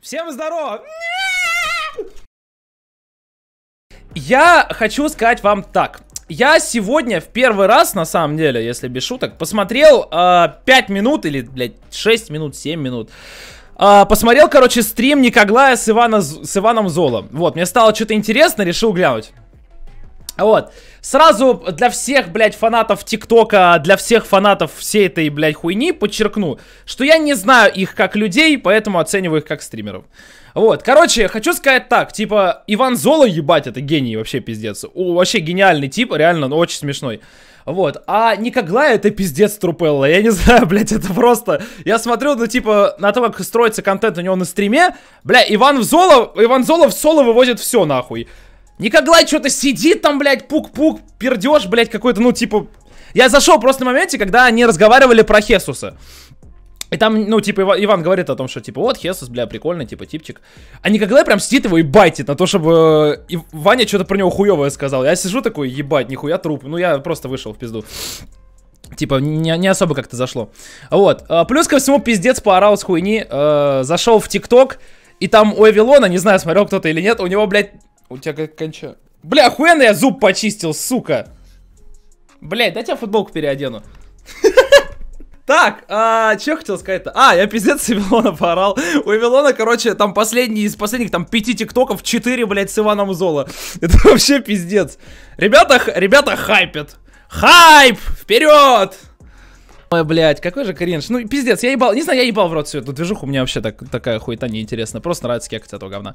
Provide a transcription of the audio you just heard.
Всем здорово! Я хочу сказать вам так. Я сегодня в первый раз, на самом деле, если без шуток, посмотрел э, а, 5 минут или, блядь, 6 минут, 7 минут. Э, посмотрел, короче, стрим Никоглая с, Ивана, с Иваном Золом. Вот, мне стало что-то интересно, решил глянуть. Вот. Сразу для всех, блядь, фанатов ТикТока, для всех фанатов всей этой, блядь, хуйни подчеркну, что я не знаю их как людей, поэтому оцениваю их как стримеров. Вот, короче, хочу сказать так, типа, Иван Золо, ебать, это гений вообще, пиздец. О, вообще гениальный тип, реально, но очень смешной. Вот, а Никоглая это пиздец Трупелла, я не знаю, блядь, это просто... Я смотрю, ну, типа, на то, как строится контент у него на стриме, бля, Иван Золо, Иван Золо в соло вывозит все, нахуй. Никоглай что-то сидит там, блядь, пук-пук, пердеж, блядь, какой-то, ну, типа... Я зашел просто на моменте, когда они разговаривали про Хесуса. И там, ну, типа, Иван говорит о том, что, типа, вот, Хесус, бля, прикольный, типа, типчик. А Никоглай прям сидит его и байтит на то, чтобы э, и Ваня что-то про него хуевое сказал. Я сижу такой, ебать, нихуя труп. Ну, я просто вышел в пизду. Типа, не, не особо как-то зашло. Вот. А, плюс ко всему, пиздец поорал с хуйни. Э, зашел в ТикТок, и там у Эвилона, не знаю, смотрел кто-то или нет, у него, блядь, у тебя как конча... Бля, охуенно я зуб почистил, сука! Блядь, дайте я футболку переодену. Так, а, что хотел сказать-то? А, я пиздец с Вилона поорал. У Вилона, короче, там последний из последних, там, пяти тиктоков, четыре, блядь, с Иваном Золо. Это вообще пиздец. Ребята, ребята хайпят. Хайп! Вперед! Ой, блядь, какой же кринж. Ну, пиздец, я ебал, не знаю, я ебал в рот всю эту движуху, меня вообще так, такая хуета неинтересная, Просто нравится кекать этого говна.